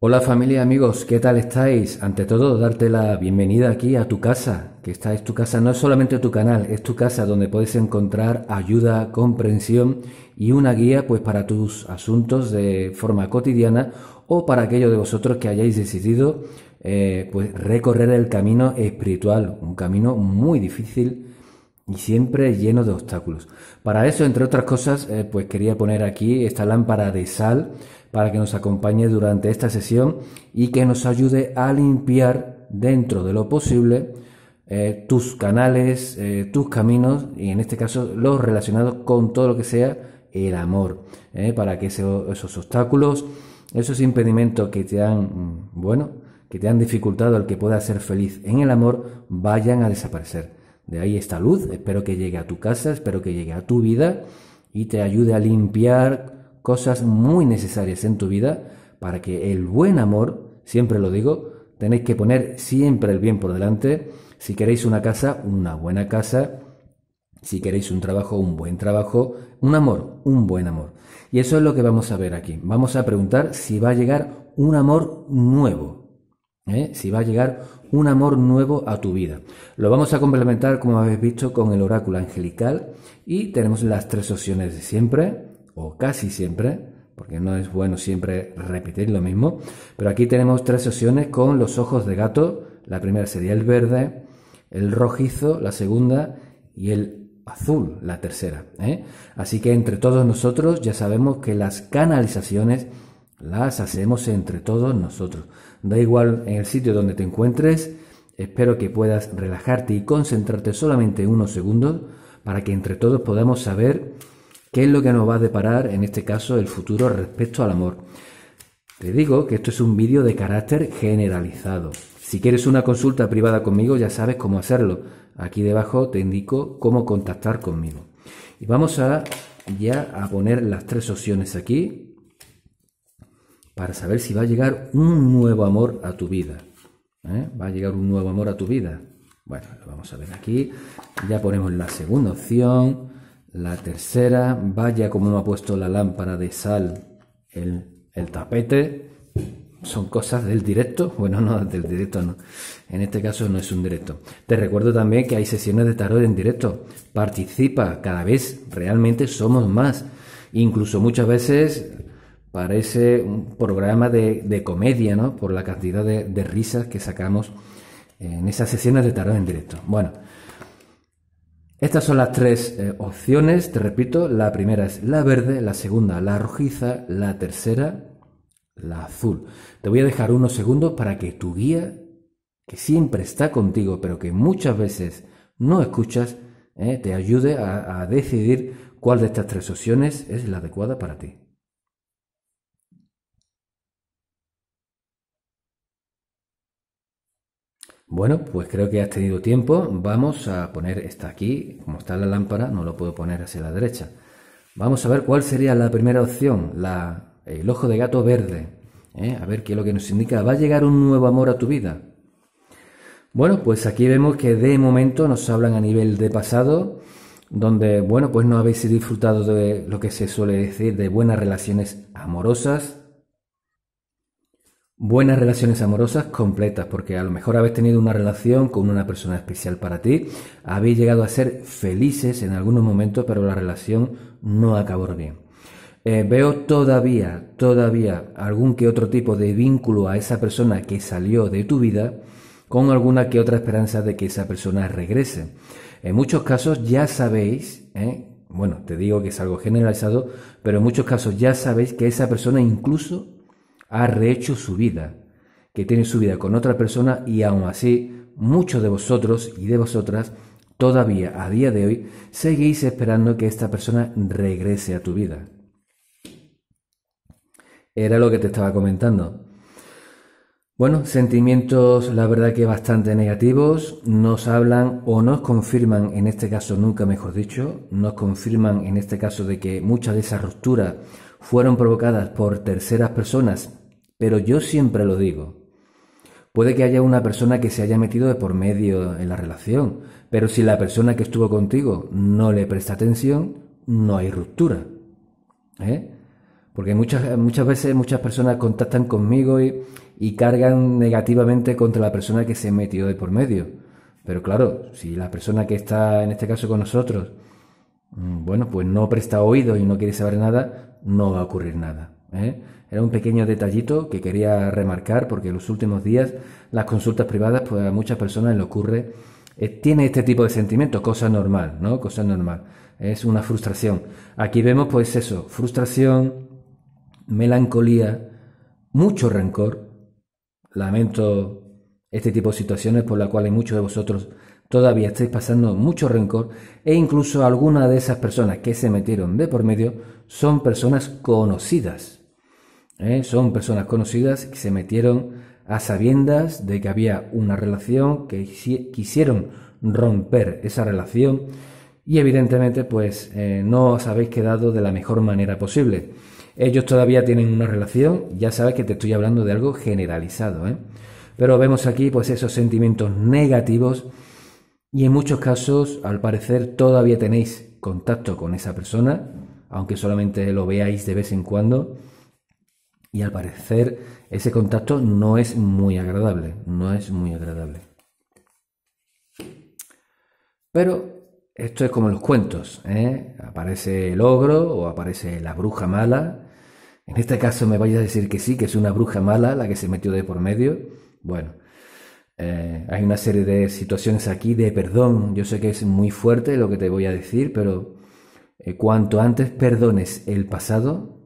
Hola familia, amigos, ¿qué tal estáis? Ante todo, darte la bienvenida aquí a tu casa, que esta es tu casa, no es solamente tu canal, es tu casa donde puedes encontrar ayuda, comprensión y una guía pues para tus asuntos de forma cotidiana o para aquellos de vosotros que hayáis decidido eh, pues recorrer el camino espiritual, un camino muy difícil y siempre lleno de obstáculos. Para eso, entre otras cosas, eh, pues quería poner aquí esta lámpara de sal para que nos acompañe durante esta sesión y que nos ayude a limpiar dentro de lo posible eh, tus canales, eh, tus caminos y en este caso los relacionados con todo lo que sea el amor, eh, para que esos obstáculos, esos impedimentos que te han, mm, bueno, que te han dificultado el que puedas ser feliz en el amor, vayan a desaparecer. De ahí esta luz, espero que llegue a tu casa, espero que llegue a tu vida y te ayude a limpiar cosas muy necesarias en tu vida para que el buen amor, siempre lo digo, tenéis que poner siempre el bien por delante. Si queréis una casa, una buena casa. Si queréis un trabajo, un buen trabajo. Un amor, un buen amor. Y eso es lo que vamos a ver aquí. Vamos a preguntar si va a llegar un amor nuevo. ¿eh? Si va a llegar un amor nuevo a tu vida. Lo vamos a complementar, como habéis visto, con el oráculo angelical. Y tenemos las tres opciones de siempre o casi siempre, porque no es bueno siempre repetir lo mismo, pero aquí tenemos tres sesiones con los ojos de gato. La primera sería el verde, el rojizo, la segunda, y el azul, la tercera. ¿eh? Así que entre todos nosotros ya sabemos que las canalizaciones las hacemos entre todos nosotros. Da igual en el sitio donde te encuentres, espero que puedas relajarte y concentrarte solamente unos segundos para que entre todos podamos saber es lo que nos va a deparar, en este caso, el futuro respecto al amor? Te digo que esto es un vídeo de carácter generalizado. Si quieres una consulta privada conmigo, ya sabes cómo hacerlo. Aquí debajo te indico cómo contactar conmigo. Y vamos a ya a poner las tres opciones aquí para saber si va a llegar un nuevo amor a tu vida. ¿Eh? Va a llegar un nuevo amor a tu vida. Bueno, lo vamos a ver aquí. Ya ponemos la segunda opción. La tercera, vaya como me ha puesto la lámpara de sal el, el tapete. Son cosas del directo. Bueno, no, del directo no. En este caso no es un directo. Te recuerdo también que hay sesiones de tarot en directo. Participa, cada vez realmente somos más. Incluso muchas veces parece un programa de, comedia, ¿no? Por la cantidad de, de risas que sacamos en esas sesiones de tarot en directo. Bueno. Estas son las tres eh, opciones, te repito, la primera es la verde, la segunda la rojiza, la tercera la azul. Te voy a dejar unos segundos para que tu guía, que siempre está contigo, pero que muchas veces no escuchas, eh, te ayude a decidir cuál de estas tres opciones es la adecuada para ti. Bueno, pues creo que has tenido tiempo. Vamos a poner esta aquí. Como está la lámpara, no lo puedo poner hacia la derecha. Vamos a ver cuál sería la primera opción, el ojo de gato verde. ¿eh? A ver qué es lo que nos indica. ¿Va a llegar un nuevo amor a tu vida? Bueno, pues aquí vemos que de momento nos hablan a nivel de pasado, donde, bueno, pues no habéis disfrutado de lo que se suele decir de buenas relaciones amorosas, buenas relaciones amorosas completas, porque a lo mejor habéis tenido una relación con una persona especial para ti, habéis llegado a ser felices en algunos momentos, pero la relación no acabó bien. Eh, veo todavía, todavía algún que otro tipo de vínculo a esa persona que salió de tu vida, con alguna que otra esperanza de que esa persona regrese. En muchos casos ya sabéis, ¿eh? bueno, te digo que es algo generalizado, pero en muchos casos ya sabéis que esa persona incluso ha rehecho su vida, que tiene su vida con otra persona y aún así muchos de vosotros y de vosotras todavía a día de hoy seguís esperando que esta persona regrese a tu vida. Era lo que te estaba comentando. Bueno, sentimientos la verdad que bastante negativos, nos hablan o nos confirman, en este caso nunca mejor dicho, nos confirman en este caso de que muchas de esas rupturas fueron provocadas por terceras personas pero yo siempre lo digo. Puede que haya una persona que se haya metido de por medio en la relación, pero si la persona que estuvo contigo no le presta atención, no hay ruptura. ¿Eh? Porque muchas, veces muchas personas contactan conmigo y, y cargan negativamente contra la persona que se metió de por medio. Pero claro, si la persona que está en este caso con nosotros, mm, bueno, pues no presta oído y no quiere saber nada, no va a ocurrir nada. ¿eh? Era un pequeño detallito que quería remarcar porque en los últimos días las consultas privadas, pues a muchas personas le ocurre, eh, tiene este tipo de sentimientos, cosa normal, ¿no? Cosa normal. Es una frustración. Aquí vemos pues eso, frustración, melancolía, mucho rencor. Lamento este tipo de situaciones por las cuales muchos de vosotros todavía estáis pasando mucho rencor e incluso algunas de esas personas que se metieron de por medio son personas conocidas. ¿eh? Son personas conocidas que se metieron a sabiendas de que había una relación, que quisieron romper esa relación y evidentemente pues eh, no os habéis quedado de la mejor manera posible. Ellos todavía tienen una relación, ya sabes que te estoy hablando de algo generalizado, ¿eh? Pero vemos aquí pues esos sentimientos negativos y en muchos casos al parecer todavía tenéis contacto con esa persona, aunque solamente lo veáis de vez en cuando. Y al parecer ese contacto no es muy agradable, no es muy agradable. Pero esto es como los cuentos, ¿eh? aparece el ogro o aparece la bruja mala. En este caso me vais a decir que sí, que es una bruja mala la que se metió de por medio. Bueno, eh, hay una serie de situaciones aquí de perdón. Yo sé que es muy fuerte lo que te voy a decir, pero eh, cuanto antes perdones el pasado,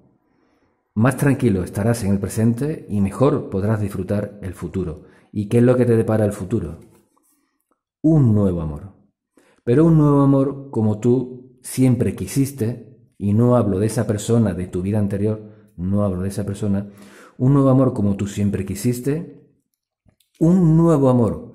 más tranquilo estarás en el presente y mejor podrás disfrutar el futuro. ¿Y qué es lo que te depara el futuro? Un nuevo amor. Pero un nuevo amor como tú siempre quisiste, y no hablo de esa persona de tu vida anterior, no hablo de esa persona, un nuevo amor como tú siempre quisiste, un nuevo amor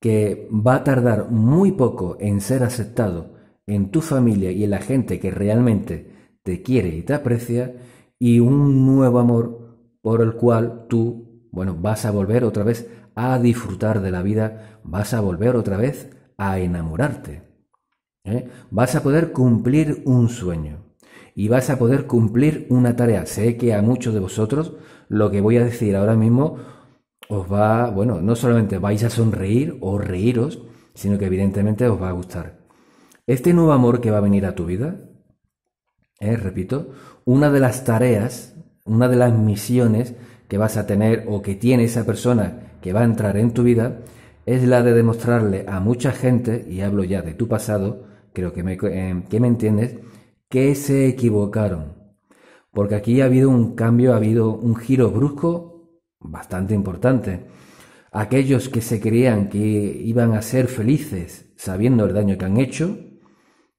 que va a tardar muy poco en ser aceptado en tu familia y en la gente que realmente te quiere y te aprecia, y un nuevo amor por el cual tú, bueno, vas a volver otra vez a disfrutar de la vida, vas a volver otra vez a enamorarte. ¿eh? Vas a poder cumplir un sueño y vas a poder cumplir una tarea. Sé que a muchos de vosotros lo que voy a decir ahora mismo os va, bueno, no solamente vais a sonreír o reíros, sino que evidentemente os va a gustar. Este nuevo amor que va a venir a tu vida, ¿eh? repito, una de las tareas, una de las misiones que vas a tener o que tiene esa persona que va a entrar en tu vida es la de demostrarle a mucha gente, y hablo ya de tu pasado, creo que me, eh, me entiendes, que se equivocaron. Porque aquí ha habido un cambio, ha habido un giro brusco bastante importante. Aquellos que se creían que iban a ser felices sabiendo el daño que han hecho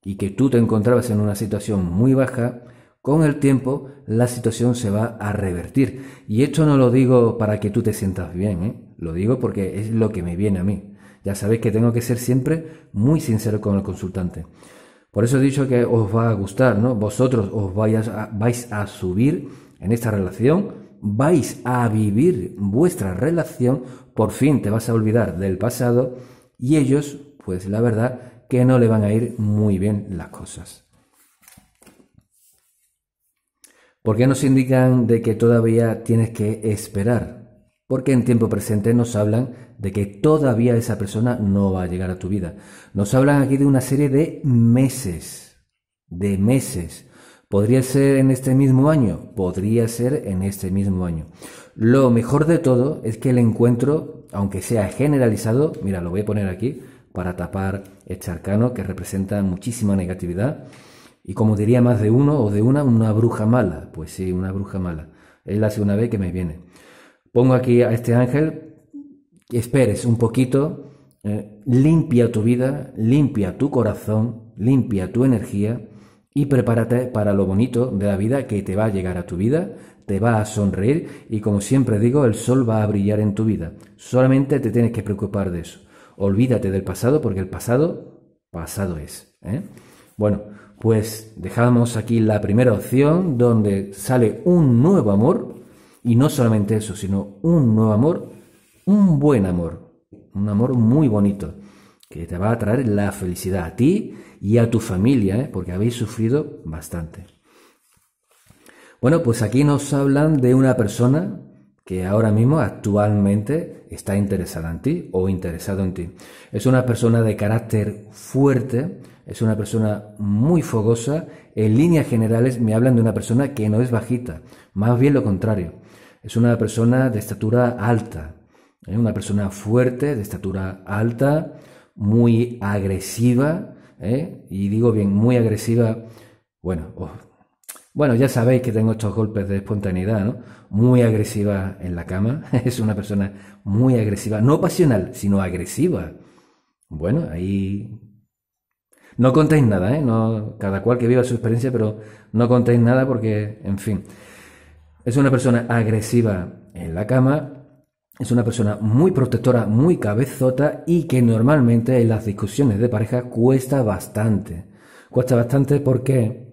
y que tú te encontrabas en una situación muy baja, con el tiempo la situación se va a revertir. Y esto no lo digo para que tú te sientas bien, ¿eh? lo digo porque es lo que me viene a mí. Ya sabéis que tengo que ser siempre muy sincero con el consultante. Por eso he dicho que os va a gustar, ¿no? Vosotros os vais a subir en esta relación, vais a vivir vuestra relación, por fin te vas a olvidar del pasado y ellos, pues la verdad, que no le van a ir muy bien las cosas. ¿Por qué nos indican de que todavía tienes que esperar? Porque en tiempo presente nos hablan de que todavía esa persona no va a llegar a tu vida. Nos hablan aquí de una serie de meses. De meses. Podría ser en este mismo año, podría ser en este mismo año. Lo mejor de todo es que el encuentro, aunque sea generalizado, mira, lo voy a poner aquí para tapar el charcano que representa muchísima negatividad, y como diría más de uno o de una, una bruja mala. Pues sí, una bruja mala. Es la segunda vez que me viene. Pongo aquí a este ángel, esperes un poquito, eh, limpia tu vida, limpia tu corazón, limpia tu energía y prepárate para lo bonito de la vida que te va a llegar a tu vida, te va a sonreír y como siempre digo, el sol va a brillar en tu vida. Solamente te tienes que preocupar de eso. Olvídate del pasado porque el pasado, pasado es. ¿eh? Bueno, pues dejamos aquí la primera opción donde sale un nuevo amor, y no solamente eso, sino un nuevo amor, un buen amor, un amor muy bonito, que te va a traer la felicidad a ti y a tu familia, ¿eh? porque habéis sufrido bastante. Bueno, pues aquí nos hablan de una persona que ahora mismo actualmente está interesada en ti o interesado en ti. Es una persona de carácter fuerte, es una persona muy fogosa, en líneas generales me hablan de una persona que no es bajita, más bien lo contrario, es una persona de estatura alta, ¿eh? una persona fuerte, de estatura alta, muy agresiva, ¿eh? y digo bien, muy agresiva, bueno, bueno, ya sabéis que tengo estos golpes de espontaneidad, Muy agresiva en la cama, es una persona muy agresiva, no pasional, sino agresiva. Bueno, ahí no contéis nada, ¿eh? No, cada cual que viva su experiencia, pero no contéis nada porque, en fin. Es una persona agresiva en la cama, es una persona muy protectora, muy cabezota y que normalmente en las discusiones de pareja cuesta bastante. Cuesta bastante porque...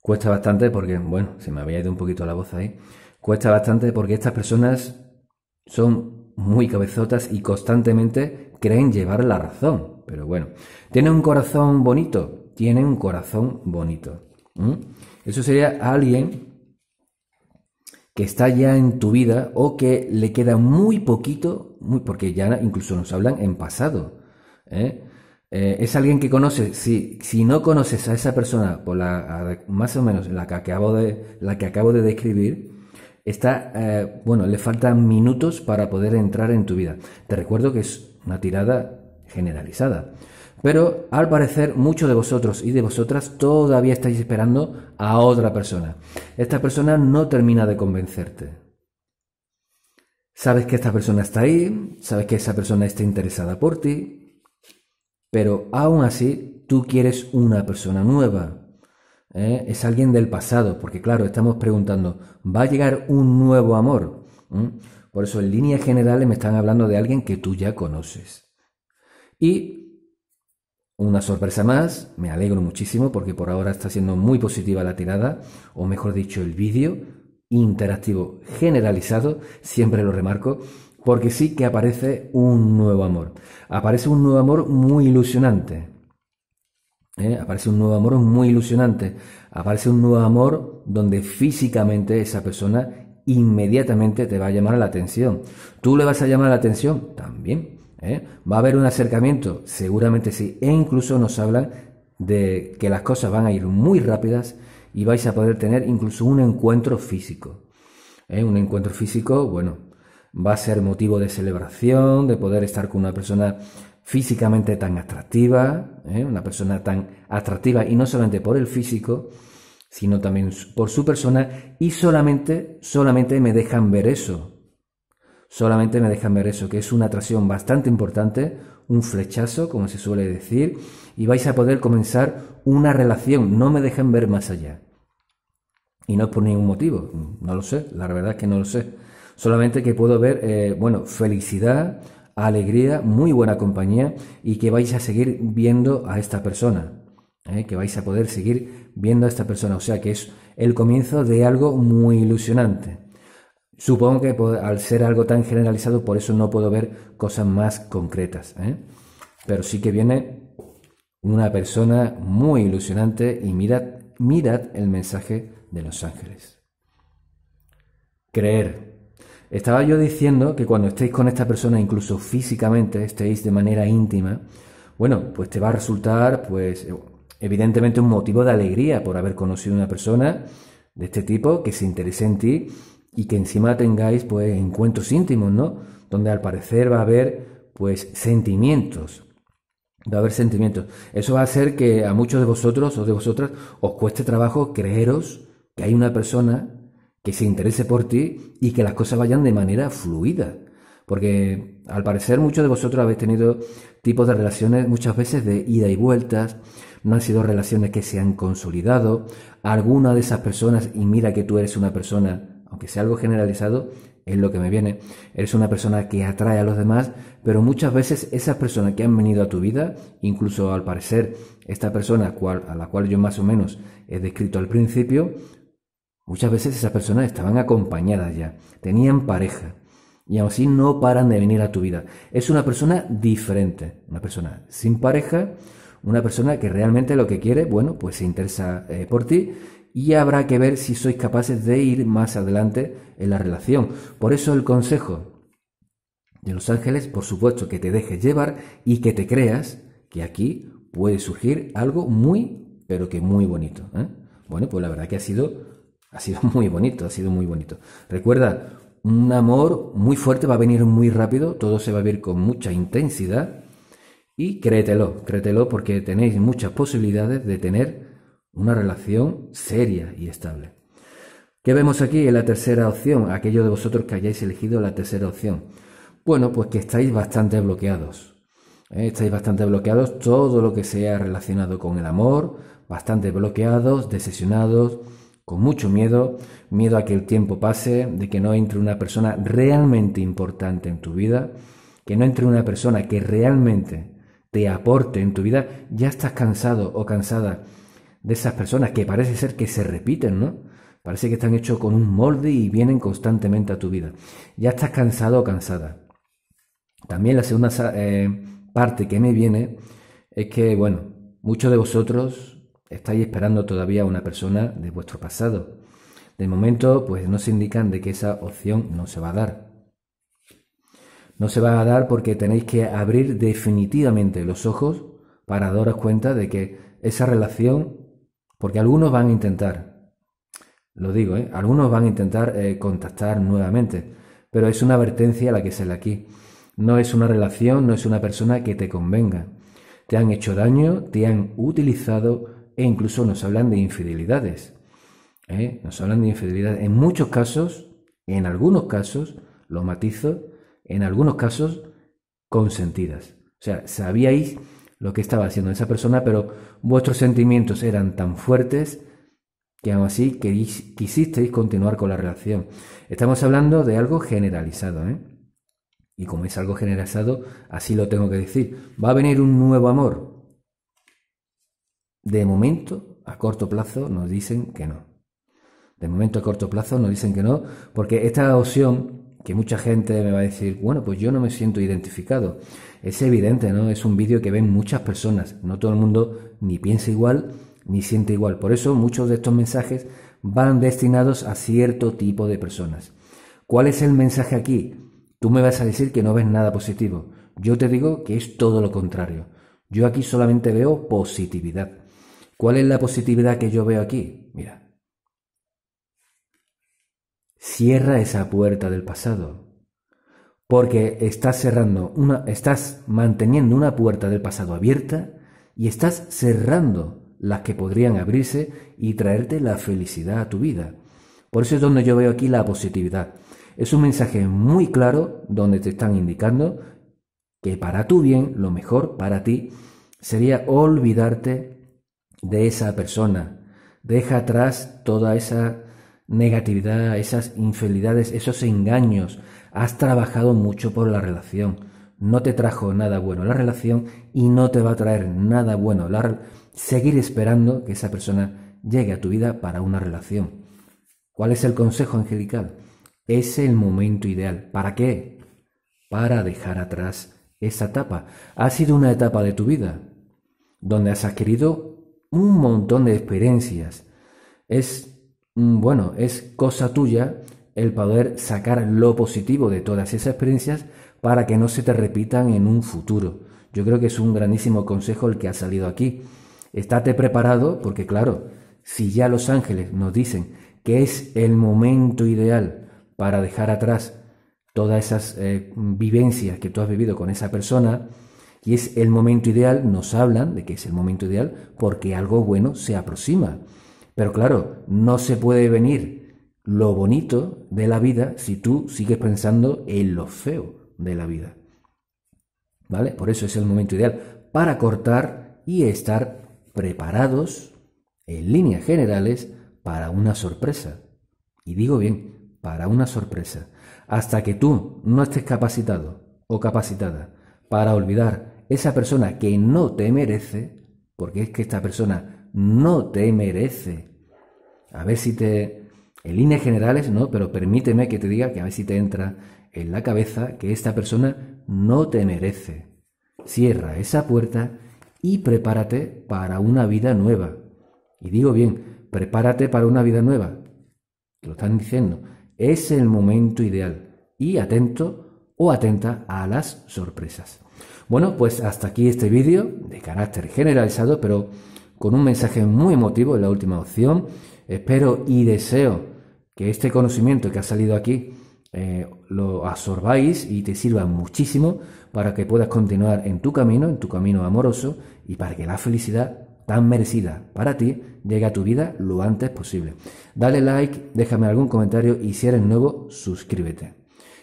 Cuesta bastante porque, bueno, se me había ido un poquito la voz ahí. Cuesta bastante porque estas personas son muy cabezotas y constantemente creen llevar la razón pero bueno. Tiene un corazón bonito, tiene un corazón bonito. Eso sería alguien que está ya en tu vida o que le queda muy poquito, porque ya incluso nos hablan en pasado. ¿eh? Eh, es alguien que conoce si, si no conoces a esa persona, por la, más o menos la que acabo de, la que acabo de describir, está, eh, bueno, le faltan minutos para poder entrar en tu vida. Te recuerdo que es una tirada generalizada. Pero al parecer muchos de vosotros y de vosotras todavía estáis esperando a otra persona. Esta persona no termina de convencerte. Sabes que esta persona está ahí, sabes que esa persona está interesada por ti, pero aún así tú quieres una persona nueva. ¿eh? Es alguien del pasado, porque claro, estamos preguntando, ¿va a llegar un nuevo amor? ¿Mm? Por eso en líneas generales me están hablando de alguien que tú ya conoces. Y una sorpresa más, me alegro muchísimo porque por ahora está siendo muy positiva la tirada, o mejor dicho, el vídeo interactivo generalizado, siempre lo remarco, porque sí que aparece un nuevo amor. Aparece un nuevo amor muy ilusionante. ¿eh? Aparece un nuevo amor muy ilusionante. Aparece un nuevo amor donde físicamente esa persona inmediatamente te va a llamar la atención. Tú le vas a llamar la atención también. ¿eh? ¿Va a haber un acercamiento? Seguramente sí. E incluso nos hablan de que las cosas van a ir muy rápidas y vais a poder tener incluso un encuentro físico. ¿eh? Un encuentro físico, bueno, va a ser motivo de celebración, de poder estar con una persona físicamente tan atractiva, ¿eh? una persona tan atractiva y no solamente por el físico, sino también por su persona y solamente, solamente me dejan ver eso solamente me dejan ver eso, que es una atracción bastante importante, un flechazo, como se suele decir, y vais a poder comenzar una relación, no me dejan ver más allá. Y no es por ningún motivo, no lo sé, la verdad es que no lo sé. Solamente que puedo ver, eh, bueno, felicidad, alegría, muy buena compañía y que vais a seguir viendo a esta persona, eh, que vais a poder seguir viendo a esta persona. O sea que es el comienzo de algo muy ilusionante. Supongo que al ser algo tan generalizado, por eso no puedo ver cosas más concretas. ¿eh? Pero sí que viene una persona muy ilusionante y mirad, mirad el mensaje de los ángeles. Creer. Estaba yo diciendo que cuando estéis con esta persona, incluso físicamente, estéis de manera íntima, bueno, pues te va a resultar, pues, evidentemente un motivo de alegría por haber conocido una persona de este tipo que se interese en ti y que encima tengáis pues encuentros íntimos, ¿no? Donde al parecer va a haber pues sentimientos. Va a haber sentimientos. Eso va a hacer que a muchos de vosotros o de vosotras os cueste trabajo creeros que hay una persona que se interese por ti y que las cosas vayan de manera fluida. Porque al parecer muchos de vosotros habéis tenido tipos de relaciones muchas veces de ida y vueltas, no han sido relaciones que se han consolidado, alguna de esas personas, y mira que tú eres una persona aunque sea algo generalizado, es lo que me viene. Eres una persona que atrae a los demás, pero muchas veces esas personas que han venido a tu vida, incluso al parecer esta persona a la cual yo más o menos he descrito al principio, muchas veces esas personas estaban acompañadas ya, tenían pareja. Y aún así no paran de venir a tu vida. Es una persona diferente, una persona sin pareja, una persona que realmente lo que quiere, bueno, pues se interesa eh, por ti y habrá que ver si sois capaces de ir más adelante en la relación. Por eso el consejo de los ángeles, por supuesto, que te dejes llevar y que te creas que aquí puede surgir algo muy, pero que muy bonito. ¿eh? Bueno, pues la verdad que ha sido, ha sido muy bonito, ha sido muy bonito. Recuerda, un amor muy fuerte va a venir muy rápido, todo se va a ver con mucha intensidad y créetelo, créetelo porque tenéis muchas posibilidades de tener una relación seria y estable. ¿Qué vemos aquí en la tercera opción? Aquello de vosotros que hayáis elegido la tercera opción. Bueno, pues que estáis bastante bloqueados. ¿eh? Estáis bastante bloqueados todo lo que sea relacionado con el amor, bastante bloqueados, desesionados, con mucho miedo, miedo a que el tiempo pase, de que no entre una persona realmente importante en tu vida, que no entre una persona que realmente te aporte en tu vida, ya estás cansado o cansada de esas personas que parece ser que se repiten, ¿no? Parece que están hechos con un molde y vienen constantemente a tu vida. Ya estás cansado o cansada. También la segunda eh, parte que me viene es que, bueno, muchos de vosotros estáis esperando todavía a una persona de vuestro pasado. De momento, pues no se indican de que esa opción no se va a dar. No se va a dar porque tenéis que abrir definitivamente los ojos para daros cuenta de que esa relación porque algunos van a intentar, lo digo, ¿eh? algunos van a intentar eh, contactar nuevamente, pero es una advertencia la que sale aquí. No es una relación, no es una persona que te convenga. Te han hecho daño, te han utilizado e incluso nos hablan de infidelidades. ¿eh? Nos hablan de infidelidades. En muchos casos, en algunos casos, lo matizo, en algunos casos consentidas. O sea, sabíais lo que estaba haciendo esa persona, pero vuestros sentimientos eran tan fuertes que aún así quisisteis continuar con la relación. Estamos hablando de algo generalizado, ¿eh? Y como es algo generalizado, así lo tengo que decir. Va a venir un nuevo amor. De momento, a corto plazo, nos dicen que no. De momento, a corto plazo, nos dicen que no, porque esta opción que mucha gente me va a decir, bueno, pues yo no me siento identificado. Es evidente, ¿no? Es un vídeo que ven muchas personas. No todo el mundo ni piensa igual ni siente igual. Por eso muchos de estos mensajes van destinados a cierto tipo de personas. ¿Cuál es el mensaje aquí? Tú me vas a decir que no ves nada positivo. Yo te digo que es todo lo contrario. Yo aquí solamente veo positividad. ¿Cuál es la positividad que yo veo aquí? Mira, Cierra esa puerta del pasado. Porque estás cerrando una, estás manteniendo una puerta del pasado abierta y estás cerrando las que podrían abrirse y traerte la felicidad a tu vida. Por eso es donde yo veo aquí la positividad. Es un mensaje muy claro donde te están indicando que para tu bien, lo mejor para ti, sería olvidarte de esa persona. Deja atrás toda esa negatividad, esas infelidades, esos engaños. Has trabajado mucho por la relación. No te trajo nada bueno la relación y no te va a traer nada bueno seguir esperando que esa persona llegue a tu vida para una relación. ¿Cuál es el consejo angelical? Es el momento ideal. ¿Para qué? Para dejar atrás esa etapa. Ha sido una etapa de tu vida donde has adquirido un montón de experiencias. Es Mm, bueno, es cosa tuya el poder sacar lo positivo de todas esas experiencias para que no se te repitan en un futuro. Yo creo que es un grandísimo consejo el que ha salido aquí. Estate preparado porque claro, si ya los ángeles nos dicen que es el momento ideal para dejar atrás todas esas eh, vivencias que tú has vivido con esa persona, y es el momento ideal, nos hablan de que es el momento ideal porque algo bueno se aproxima. Pero claro, no se puede venir lo bonito de la vida si tú sigues pensando en lo feo de la vida. ¿Vale? Por eso es el momento ideal para cortar y estar preparados en líneas generales para una sorpresa. Y digo bien, para una sorpresa. Hasta que tú no estés capacitado o capacitada para olvidar esa persona que no te merece, porque es que esta persona no te merece. A ver si te... En líneas generales, no, pero permíteme que te diga que a ver si te entra en la cabeza que esta persona no te merece. Cierra esa puerta y prepárate para una vida nueva. Y digo bien, prepárate para una vida nueva. lo están diciendo. Es el momento ideal. Y atento o atenta a las sorpresas. Bueno, pues hasta aquí este vídeo de carácter generalizado, pero con un mensaje muy emotivo en la última opción. Espero y deseo que este conocimiento que ha salido aquí eh, lo absorbáis y te sirva muchísimo para que puedas continuar en tu camino, en tu camino amoroso y para que la felicidad tan merecida para ti llegue a tu vida lo antes posible. Dale like, déjame algún comentario y si eres nuevo, suscríbete.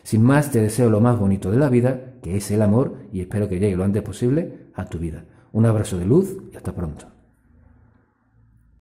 Sin más, te deseo lo más bonito de la vida, que es el amor, y espero que llegue lo antes posible a tu vida. Un abrazo de luz y hasta pronto.